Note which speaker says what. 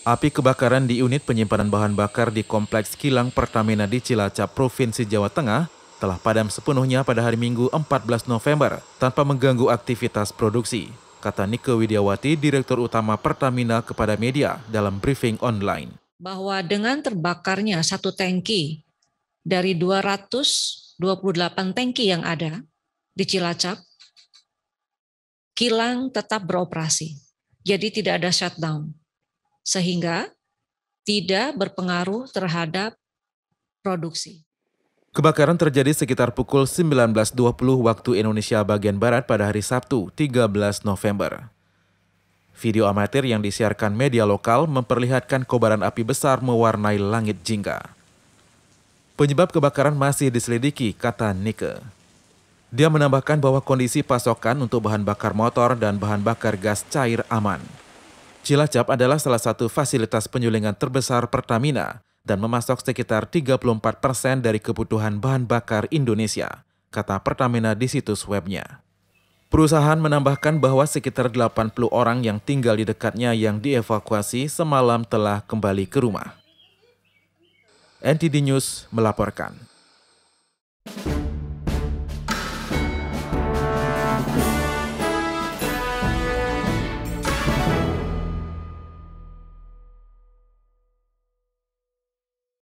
Speaker 1: Api kebakaran di unit penyimpanan bahan bakar di Kompleks Kilang Pertamina di Cilacap, Provinsi Jawa Tengah telah padam sepenuhnya pada hari Minggu 14 November tanpa mengganggu aktivitas produksi, kata Nike Widiawati, Direktur Utama Pertamina kepada media dalam briefing online.
Speaker 2: Bahwa dengan terbakarnya satu tangki dari 228 tangki yang ada di Cilacap, kilang tetap beroperasi. Jadi tidak ada shutdown. Sehingga tidak berpengaruh terhadap produksi.
Speaker 1: Kebakaran terjadi sekitar pukul 19.20 waktu Indonesia bagian Barat pada hari Sabtu, 13 November. Video amatir yang disiarkan media lokal memperlihatkan kobaran api besar mewarnai langit jingga. Penyebab kebakaran masih diselidiki, kata Nike. Dia menambahkan bahwa kondisi pasokan untuk bahan bakar motor dan bahan bakar gas cair aman. Cilacap adalah salah satu fasilitas penyulingan terbesar Pertamina dan memasok sekitar 34 persen dari kebutuhan bahan bakar Indonesia, kata Pertamina di situs webnya. Perusahaan menambahkan bahwa sekitar 80 orang yang tinggal di dekatnya yang dievakuasi semalam telah kembali ke rumah. NTD News melaporkan.